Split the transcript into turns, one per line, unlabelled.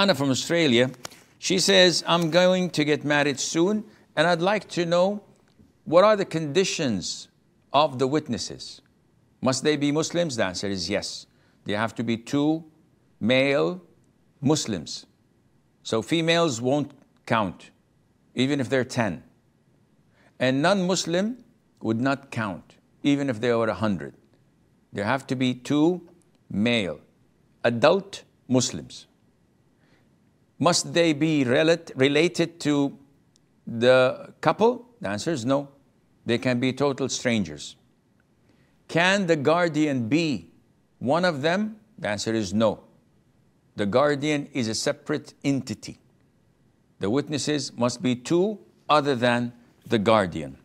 Anna from Australia. She says, I'm going to get married soon, and I'd like to know what are the conditions of the witnesses? Must they be Muslims? The answer is yes. They have to be two male Muslims. So females won't count, even if they're 10. And non Muslim would not count, even if they were 100. There have to be two male adult Muslims. Must they be related to the couple? The answer is no. They can be total strangers. Can the guardian be one of them? The answer is no. The guardian is a separate entity. The witnesses must be two other than the guardian.